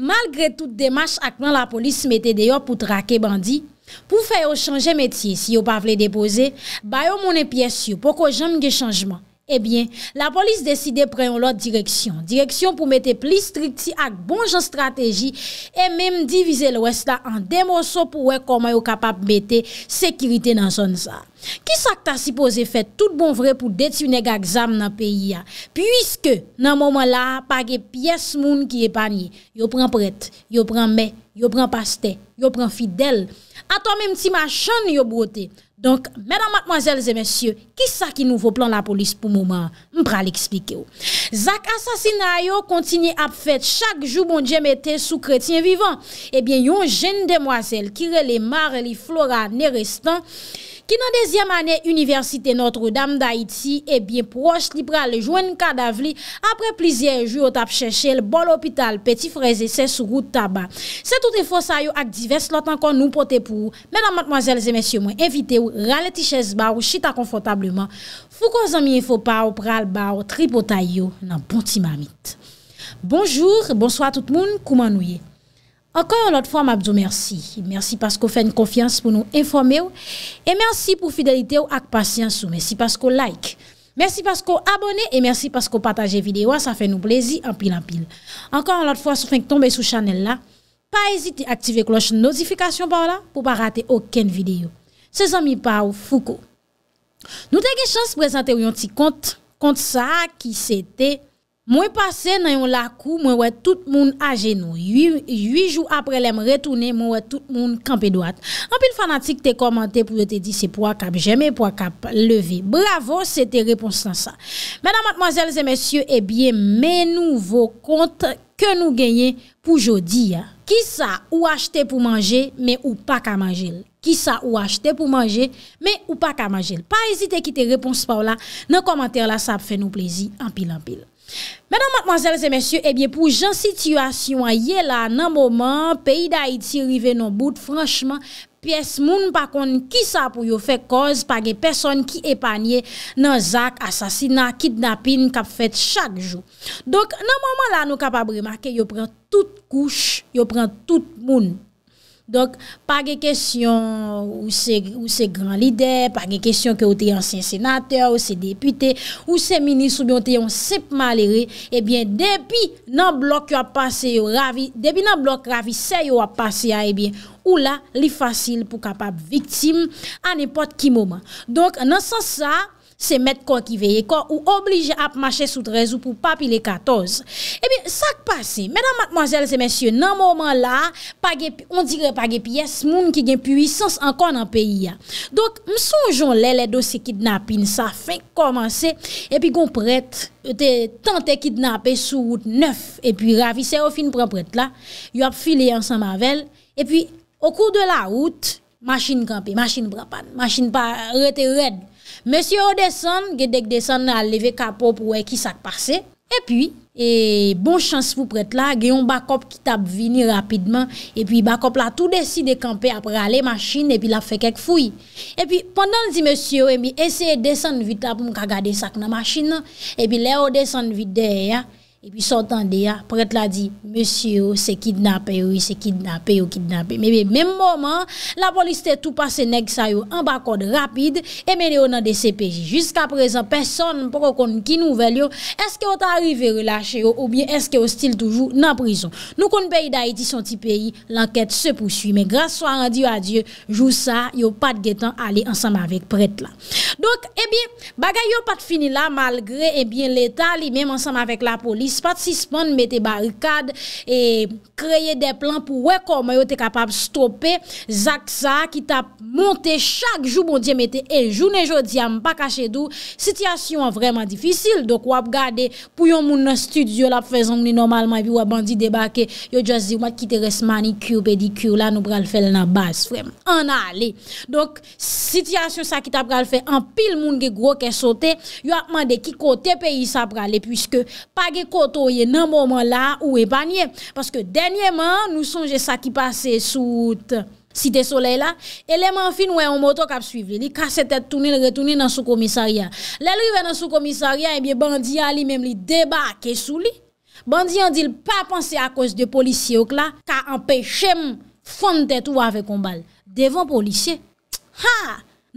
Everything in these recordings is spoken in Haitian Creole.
Malgre tout demache akman la polis mette deyo pou trake bandi, pou feyo chanje metye si yo pa vle depoze, bayo mounen piyes yo poko janm ge chanjman. Ebyen, eh la polis deside preyon lor direksyon. Direksyon pou mette pli strikti ak bon jan strategi e mem divize lwes la an demoso pou wek koman yo kapap mette sekirite nan son sa. Kisak ta sipoze fet tout bon vre pou deti unega gzam nan peyi ya. Puiske nan mouman la, page piyes moun ki e panye. Yo pren pret, yo pren me, yo pren paste, yo pren fidel. Ato mem ti machan yo brote. Donc, mesdames, mademoiselles et messieurs, qui ça qui nous plan la police pour le moment? vais l'expliquer. Zak assassinat continue à faire chaque jour, bon Dieu, mettez sous chrétien vivant. Eh bien, yon jeune demoiselle qui relève Marley Flora Nerestan, Ki nan dezyem ane, Universite Notre Dame d'Haïti e eh bie proche li prale jwen kada vli apre plizye jou yo tap chè chè l bol opital peti freze sè sou gout taba. Sè tout e fò sa yo ak divers lotan kon nou pote pou ou, menan matmazèl zè mèsyo mwen evite ou rale ti chè zba ou chita konfotableman. Fou kon zan miye fò pa ou prale ba ou tripotay yo nan bonti mamit. Bonjour, bonsoit tout moun, kouman nou ye? Ankon yon lot fwa mabzou mersi, mersi pasko fè n konfians pou nou informe ou, e mersi pou fidelite ou ak pasyans ou, mersi pasko like, mersi pasko abone, e mersi pasko pataje videwa, sa fè nou plezi, anpil anpil. Ankon yon lot fwa sou fènk tombe sou chanel la, pa ezite aktive kloche nodifikasyon pa wala pou pa rate oken videyo. Se zan mi pa ou fuko. Nou te ge chans prezante ou yon ti kont, kont sa ki se te... Mwen pase nan yon lakou, mwen wè tout moun ajen nou. Ywi jou apre lem retounen, mwen wè tout moun kampe doat. Anpil fanatik te komante pou yo te di se pou akap, jeme pou akap leve. Bravo, se te repons nan sa. Menan matmazel zemesye, e eh bie men nou vo kont ke nou genyen pou jo di ya. Ki sa ou achete pou manje, men ou pa kamajel. Ki sa ou achete pou manje, men ou pa kamajel. Pa ezite ki te repons pa ou la, nan komante la sa ap fè nou plezi, anpil anpil. Madame, mademoiselles et messieurs, eh bien, pou jan situasyon yé la nan mouman, peyi da Haiti rive nan bout, franchman, piyes moun pa kon ki sa pou yo fe koz page person ki epanye nan zak, asasina, kidnapin kap fet chak jou. Donk, nan mouman la nou kap ap remake, yo pren tout kouch, yo pren tout moun. Donk, pa ge kesyon ou se gran lider, pa ge kesyon ke ou te yon se senater, ou se depute, ou se minis ou te yon sep malere, ebyen, debi nan blok ravi se yo a pase a, ebyen, ou la li fasil pou kapap viktim an epot ki mouman. Donk, nan san sa... Se met kon ki veye kon ou oblije ap mache sou trezou pou papile katoz. E pi sak pase, menan matmoazel se mensyon nan mouman la, on dire page piyes moun ki gen puwisans an kon an peyi ya. Donk, msonjon lè lè do se kidnapin sa fey komanse e pi kon pret, te tante kidnapin sou wout neuf e pi ravi se o fin pranpret la, yo ap file yon san mavel, e pi okou de la wout, masin kampi, masin brapan, masin pa rete redd. Monsi ou desan, ge dek desan a leve kapo pou we ki sak pase, e pi e, bon chans pou pret la, ge yon bakop ki tap vini rapidman, e pi bakop la tout desi de kampe apre ale maschine, e pi la fe kek fuy. E pi pandan di monsi ou, e mi ese desan vit la pou mka gade sak na maschine, e pi le ou desan vit derya. Et puis sortant hein. prêtre l'a dit, monsieur, oh, c'est kidnappé, oui, c'est kidnappé, ou oh, kidnappé. Mais même moment, la police était tout passé nèg ça en bas code rapide et mêlé au nom des CPJ. Jusqu'à présent, personne pour qu'on qui nouvelle Est-ce que vous arrivé relâché ou bien est-ce que sont toujours en prison? Nous qu'on pays d'Haïti son petit pays, l'enquête se poursuit. Mais grâce soit rendu à Dieu, joue ça, yo pas de guetan aller ensemble avec prêtre là. Donc, eh bien, bagay yo pas fini là malgré eh bien l'État lui-même ensemble avec la police patispan, mette barikad e kreye de plan pou weko mayote kapap stoppe zak sa ki tap monte chak jou bondye mette e jounen jodi am pakache dou. Sityasyon vreman difisil. Dok wap gade pou yon moun nan studio la pfezon ni normalman pi wap bandi debake yo jazdi wap kite resmani kyou pedi kyou la nou pral fèl nan bas. Fwem, an a ale. Dok, sityasyon sa ki tap pral fè, an pil moun ge gro ke sote, yo ap mande ki kote pe yisa prale, pwiske pa ge ko Sotoye nan mouman la ou e banyen. Paske denye man nou sonje sa ki pase sou site soley la. Eleman fin wè an motok ap suiv li. Li kase tet toune retoune nan sou komisariya. Le li wè nan sou komisariya e bie bandi a li mem li deba ke sou li. Bandi an dil pa panse a kos de polisye ok la. Ka anpeche m fon tet ou ave kombal. Devan polisye. Ha!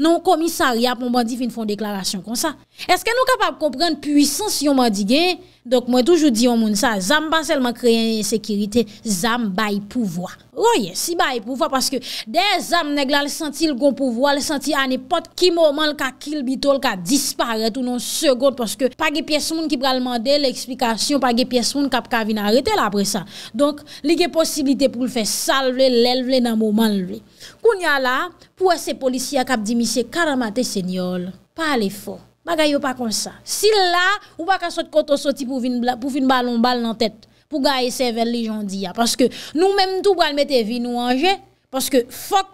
Nan komisariya pou m bandi fin fon deklarasyon kon sa. Eske nou kapap kompren pwisans yon mandi genye? Donk mwen toujou di yon moun sa, zanm pa selman kreye yon yon sekirite, zanm bayi pouvoa. Oye, si bayi pouvoa, paske de zanm neg la le senti l gon pouvoa, le senti anepot ki mouman l ka kil bitol, ka disparet ou non segon, paske pa ge pyes moun ki pral mande l eksplikasyon, pa ge pyes moun kap kavina arete la apre sa. Donk, li ge posibilite pou l fe salve, lelve, nan mouman lve. Koun ya la, pou e se polisya kap dimise karamate senyol, pa le fon. Bagay yo pa kon sa. Sil la, ou baka sot koto soti pou vin balon bal nan tet. Pou ga esevel li jondiya. Paske nou menm tou bal mette vi nou anje. Paske fok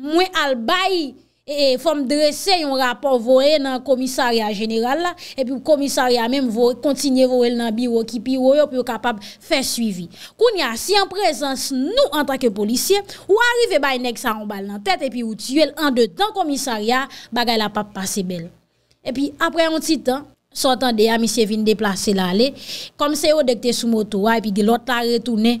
mwen al bayi e, e, fom dresse yon rapor voe nan komisarya general la. Epi komisarya menm voe kontinye voe nan biro ki pi voe yo pou yo kapab fe suivi. Koun ya, si an prezans nou an takye polisye, ou arive bayi nek sa an bal nan tet epi ou tiyel an de tan komisarya bagay la pap pase bel. E pi apre yon titan, sotan de ya misye vin deplase la le, kom se yo dekte sou moto wa, e pi ge lot la retoune,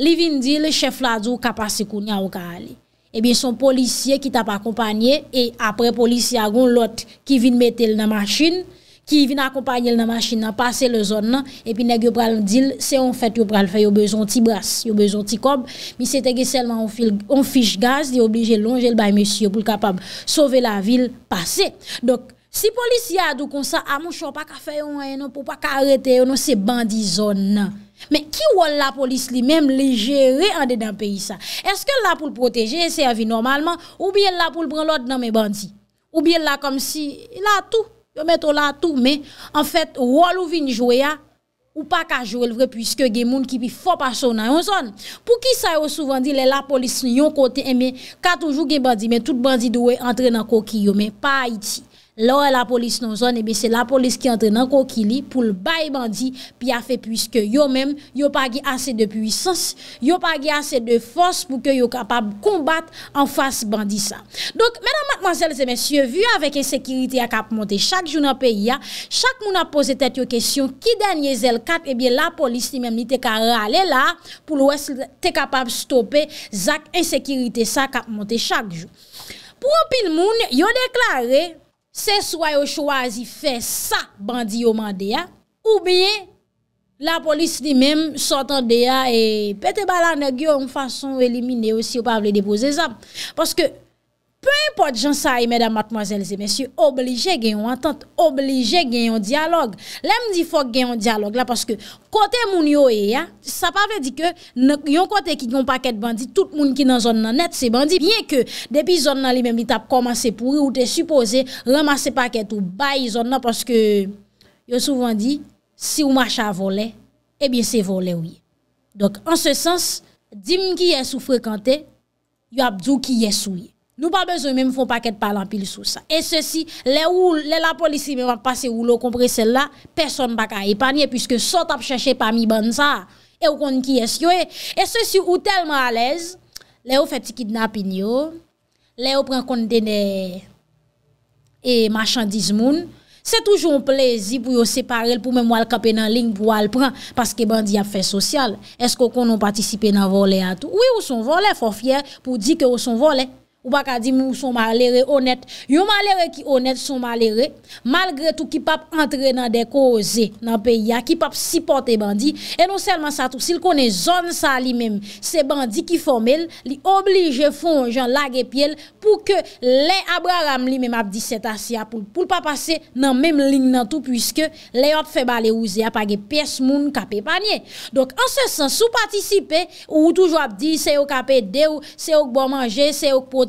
li vin di le chef la zou kapase koun ya ou ka ale. E bi son polisye ki tap akompanye, e apre polisye agon lot ki vin mette l na maschine, ki vin akompanye l na maschine nan pase le zon nan, e pi neg yo pral di l, se yo pral fè yo bezon ti bras, yo bezon ti kob, misye tege selman yon fiche gaz, di oblije lonje l baye misye pou l kapab sove la vil pase. Dok, Si polis yadou konsa, amon chou pa ka fè yon, non, pou pa ka arete yon, non, se bandi zon nan. Men ki wol la polis li, menm li je re ande dan peyi sa. Eske la pou l'proteje, e se avi normalman, ou bie la pou l'bran lod nan men bandi. Ou bie la kom si, la tou, yo meto la tou, men, en fèt, wol ou vin jouè ya, ou pa ka jouè l vre, pwiske gen moun ki pi fò pa chou nan yon zon. Pou ki sa yo souvan di, le la polis li yon kote, e men, katoujou gen bandi, men, tout bandi dowe entre nan koki yo, men, pa iti. lorè la polis nou zon, e bè se la polis ki entre nan kokili, pou l'bay bandi, pi a fè pwiske yo mèm, yo pagi asè de pwisans, yo pagi asè de fòs, pou ke yo kapab kombat an fòs bandi sa. Donk, mèdèm mèdèm zèl zè mèsyè, vu avèk ensekiritè a kap monte chak jou nan peyi ya, chak moun a pose tèt yo kèsyon, ki dènyè zèl kat, e bè la polis li mèm ni te ka ralè la, pou lwè se te kapab stopè zèk ensekiritè sa kap monte chak jou. Pou opil moun, yo deklarè, Se swa yo chwazi fe sa bandi yo mande ya Ou bien la polis li menm sotan de ya E pete balan e gyo yon fason elimine yo si yo pa vle depose zan Paske... Pe import jan sa e, mèdam matmazèl zè mèsyè, oblijè gen yon atant, oblijè gen yon diyalog. Lèm di fòk gen yon diyalog la, paske kote moun yo e ya, sa pa ve di ke yon kote ki yon paket bandi, tout moun ki nan zon nan net se bandi, pye ke depi zon nan li men bit ap komanse pou yon ou te suppose ramase paket ou bayi zon nan, paske yo souvan di, si ou macha volè, ebyen eh se volè ou ye. Donk an se sens, di moun ki yon sou frekante, yo ap djou ki yon sou ye. Nou pa bezon mèm foun paket palan pil sou sa. E se si, lè ou lè la polisi mèm ap pase ou lò kompre sel la, person baka e panye, pwiske sot ap chache pa mi ban sa, e ou konn ki esk yo e. E se si ou telman alez, lè ou feti kidnap in yo, lè ou pren konn dene e machandiz moun, se toujoun plezi pou yo separel, pou mèm wal kapen an ling pou wal pren, paske bandi ap fè sosyal. E sko konon patisipe nan volè a tou? Ou e ou son volè, fò fyer, pou di ke ou son volè. Ou baka di moun son malere honet Yon malere ki honet son malere Malgre tou ki pap entre nan deko Z nan peya ki pap sipote bandi E non selman sa tou Sil kone zon sa li menm Se bandi ki fomel li oblige Fon jan lage pyele pou ke Le abraram li menm apdi setasya Poul papase nan menm lin nan tou Puiske le ap febale ouze Apage pes moun kape panye Donk ansesan sou patisipe Ou toujwa apdi se yo kape deo Se yo kbo manje se yo kpote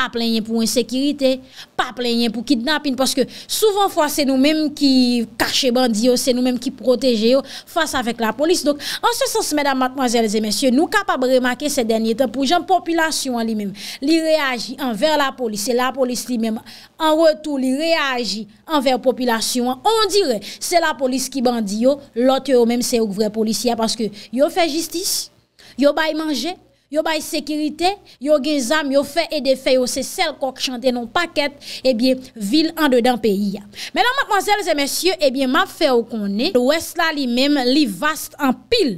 pas plaigner pour insécurité, pas plaigner pour kidnapping parce que souvent fois c'est nous-mêmes qui cachons bandits, c'est nous-mêmes qui protégeons face avec la police. Donc en ce sens mesdames, mademoiselles et messieurs, nous capables de remarquer ces derniers temps pour la population lui-même, réagit envers la police et la police lui-même en retour lui réagit envers population. On dirait c'est la police qui bandit l'autre même c'est vrai vrais parce que yo fait justice, yo bail manger Yo bay sekirite, yo gezam, yo fe e defeyo, se sel kok chante nou paket, ebyen, eh vil an de den peyi ya. Menan, matmanzèlze, mèsyè, ebyen, ma fe ou konè, l'Ouest la li mèm, li vast an pil.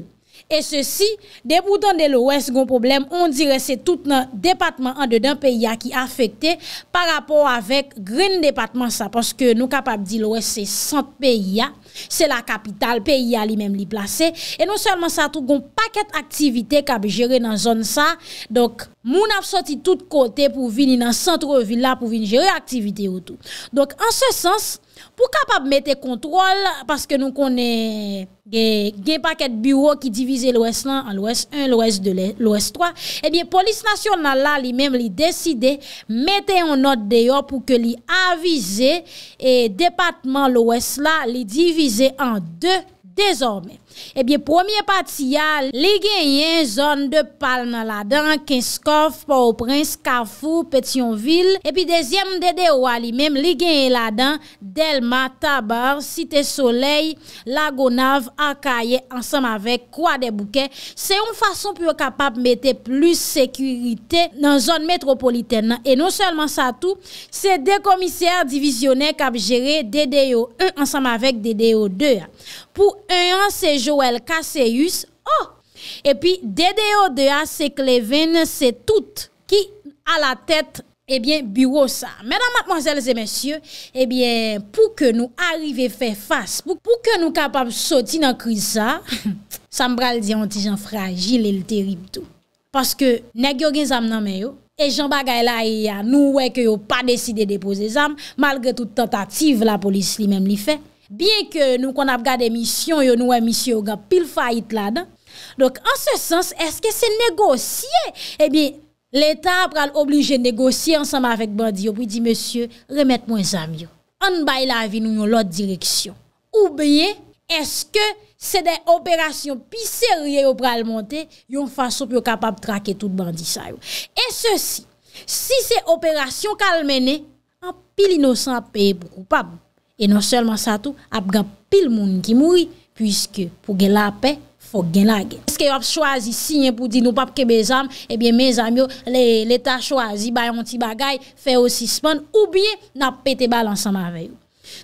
E se si, deboutan de l'Ouest gon problem, on dire se tout nan depatman an de den peyi ya ki afekte par rapport avek green depatman sa. Ponske nou kapap di l'Ouest se cent peyi ya. Se la kapital, pe ya li menm li plase E non selman sa tou goun paket aktivite Kab jere nan zon sa Donk moun ap soti tout kote Pou vini nan sentro villa Pou vini jere aktivite ou tou Donk an se sens, pou kapap mette kontrol Paske nou konen Gen paket bureau ki divize L'OS lan, l'OS 1, l'OS 2, l'OS 3 Ebyen polis nasyonal la Li menm li deside Mete yon not deyo pou ke li avize eh, Depatman l'OS la Li divize divisé en deux désormais. Ebyen, premier pati ya ligyen yon zon de pal nan ladan Kinskov, Paoprins, Kafou, Petionville, epi dezyenm DDO ali, mem ligyen yon ladan, Delma, Tabar, Site Soleil, Lagonav, Akaye, ansam avek Kwa de Bouquet, se yon fason pou yo kapap mette plus sekurite nan zon metropoliten nan e non selman sa tou, se de komisyar divizyonen kap jere DDO 1 ansam avek DDO 2 Pou 1 an se yo Joel Kaseyus, oh! E pi, Dedeo Dea, se Kleven, se tout, ki a la tèt, ebyen, eh bureau sa. Mèdan matmanzèles e mèsyè, ebyen, eh pou ke nou arrive fè fass, pou ke nou kapab soti nan kriz sa, sa mbral di an ti jan fragil el terib tou. Paske, nek yo gen zam nan mèyo, e jan bagay la, nou wèk yo pa deside depose zam, malge tout tentative la polis li mèm li fè, Biye ke nou kon ap gade misyon, yo nou wè e misyon yo gap pil fayit la dan. Dok an se sens, eske se negosye? Ebi, eh l'Etat pral oblige negosye ansanman avèk bandi yo pou di, Monsie, remèt mwen zamyon. An bay la avi nou yon lot direksyon. Ou biye, eske se de operasyon pi serye yo pral monte, yon fason pou yo kapap trake tout bandi sa yo. E se si, si se operasyon kalmene, an pil inosan peye pou koupabou. E non selman sa tou, ap gap pil moun ki moui, pwiske pou gen la pe, fok gen la gen. Eh Eske yo ap chwazi sinye pou di nou pap ke bezam, ebyen me zamyo, le ta chwazi bayon ti bagay, feyo si span, oubyen, nap pete bal ansan ma veyo.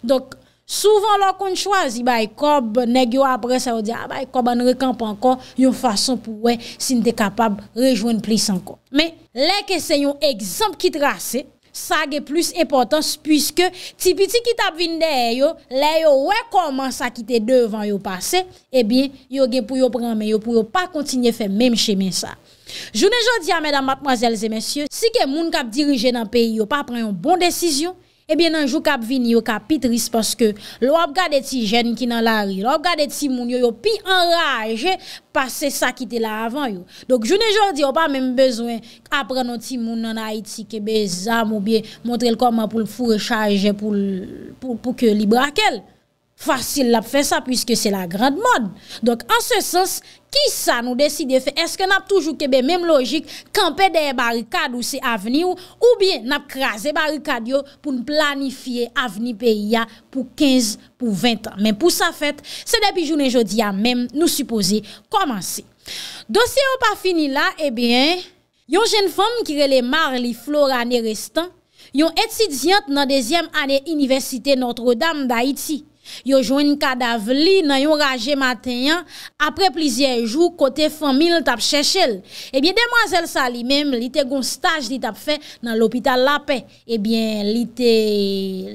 Dok, souvan lo kon chwazi bayi kob, negyo ap resa yo di, ah bayi kob an rekamp anko, yon fason pou we, sin de kapab rejwen plis anko. Me, le ke se yon ekzamp ki trase, ça a plus importance puisque ti petit qui t'a vinn derrière là yo ouais comment ça qui devant yo passé eh bien yo gen pour yo prendre mais yo pour pas continuer faire même chemin ça journée dis à mesdames mademoiselles et messieurs si que moun k'ap dirigé dans pays yo pas prendre une bonne décision Ebyen nanjou kap vini yo kapitris paske lo ap gade ti jen ki nan la ri, lo ap gade ti moun yo yo pi enraje pase sa ki te la avan yo. Dok jounen jordi yo pa menm bezwen apre nou ti moun nan ha iti kebe zam ou biye montre l koma pou l fure charge pou ki li brakel. Fasil la pfe sa pwiske se la grand mod. Dok an se sens, ki sa nou deside fe? Eske nap toujou kebe menm logik kampe de barikad ou se aveni ou ou bien nap kraze barikad yo pou n planifiye aveni pe ya pou 15, pou 20 an. Men pou sa fet, se depi jounen jodi a menm nou suppose komanse. Dosye ou pa fini la, e eh ben, yon jen fom kire le mar li flora ne restan, yon etidiyant nan dezyem ane Universite Notre Dame d'Haïti Yojwen kadaveli nan yon raje matenyan apre plizyej jou kote famil tap sechel. Ebyen demwazel sa li menm li te goun staj li tap fe nan lopital lape. Ebyen li te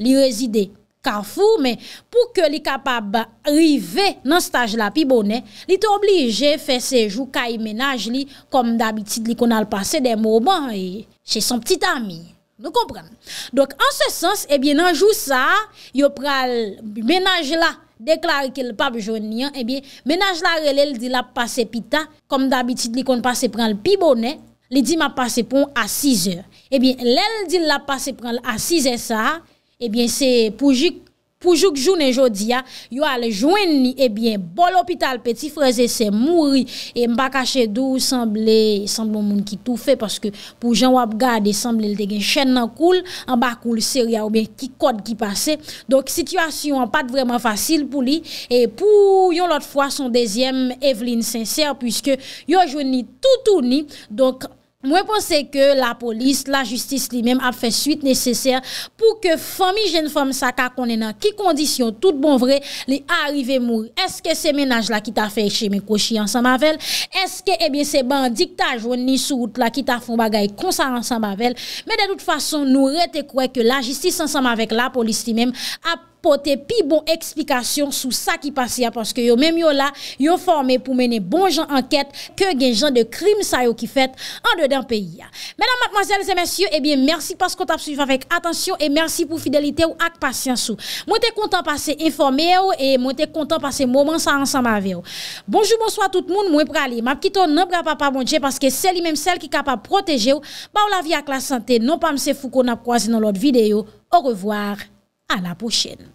li rezide kafou men pou ke li kapab rive nan staj lape bonen, li te oblije fe sejou ka imenaj e li kom dabitit li kon alpase de mouman e, che son ptite ami. Nous comprenons. Donc, en ce sens, eh bien, dans jour ça, il pral ménage là, déclare qu'il pape Jonien, eh bien, ménage là, relève dit la passe pita, comme d'habitude, il kon passer prend le ménage là, dit m'a passé pour à 6 heures. Eh bien, l'elle dit la passe à 6 heures ça, eh bien, c'est pour Poujouk jounen jodia, yo al jounen ni, ebyen, eh bol opital peti freze se mouri, e mba kache dou, sanble, sanbon moun ki tou fe, paske pou jan wap gade, sanble, lte gen chen nan koul, an bak koul seria, oubyen, ki kod ki pase. Donk, situasyon pat vreman fasil pou li, e pou yon lot fwa, son dezyem, Evelyn Sincere, pwiske yo jounen ni toutouni, donk, Mwen pon se ke la polis, la justis li men ap fe suite neseser pou ke fomi jen fom sa ka konen an ki kondisyon tout bon vre li a arrive mou. Eske se menaj la ki ta fe eche me koshi ansan mavel? Eske ebyen eh se ban dikta jouni souout la ki ta fon bagay konsan ansan mavel? Me de tout fason nou rete kwe ke la justis ansan mavek la polis li men ap porter pi bon explication sur ça qui passe parce que yo même yo là yo formé pour mener bon gens enquête que des gens de crime ça yo qui fait en dedans pays Mesdames mademoiselles et messieurs eh bien merci parce qu'on t'a suivi avec attention et merci pour fidélité ou ak patience Moi t'es content passer informé et moi t'es content passer moment ça ensemble avec vous. Bonjour bonsoir tout le monde moi pour aller m'a quitté non papa bon Dieu parce que c'est lui même celle qui capable protéger bah, ou la vie avec la santé non pas monsieur Foucault a croisé dans l'autre vidéo au revoir à la prochaine.